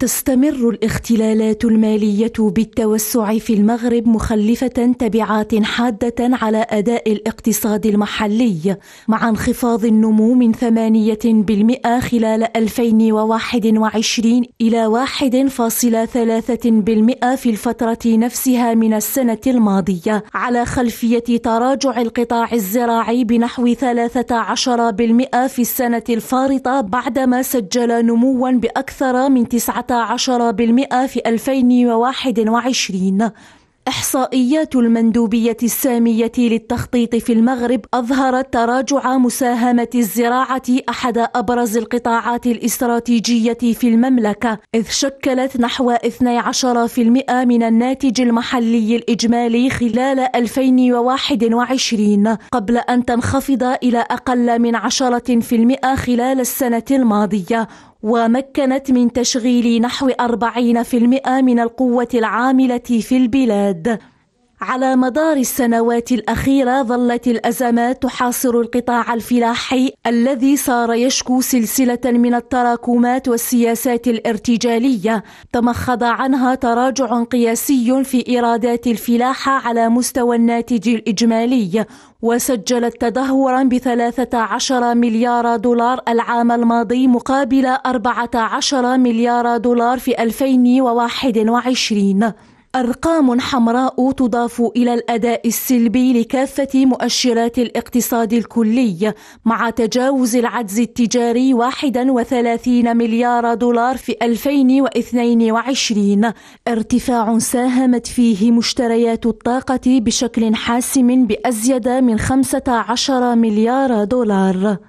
تستمر الاختلالات المالية بالتوسع في المغرب مخلفة تبعات حادة على أداء الاقتصاد المحلي مع انخفاض النمو من 8% خلال 2021 إلى 1.3% في الفترة نفسها من السنة الماضية على خلفية تراجع القطاع الزراعي بنحو 13% في السنة الفارطة بعدما سجل نموا بأكثر من 19% في 2021 إحصائيات المندوبية السامية للتخطيط في المغرب أظهرت تراجع مساهمة الزراعة أحد أبرز القطاعات الاستراتيجية في المملكة، إذ شكلت نحو 12% من الناتج المحلي الإجمالي خلال 2021 قبل أن تنخفض إلى أقل من 10% خلال السنة الماضية، ومكنت من تشغيل نحو 40% من القوة العاملة في البلاد على مدار السنوات الأخيرة ظلت الأزمات تحاصر القطاع الفلاحي الذي صار يشكو سلسلة من التراكمات والسياسات الارتجالية تمخض عنها تراجع قياسي في إيرادات الفلاحة على مستوى الناتج الإجمالي وسجلت تدهورا ب 13 مليار دولار العام الماضي مقابل 14 مليار دولار في 2021 أرقام حمراء تضاف إلى الأداء السلبي لكافة مؤشرات الاقتصاد الكلي مع تجاوز العجز التجاري 31 مليار دولار في 2022 ارتفاع ساهمت فيه مشتريات الطاقة بشكل حاسم بأزيد من 15 مليار دولار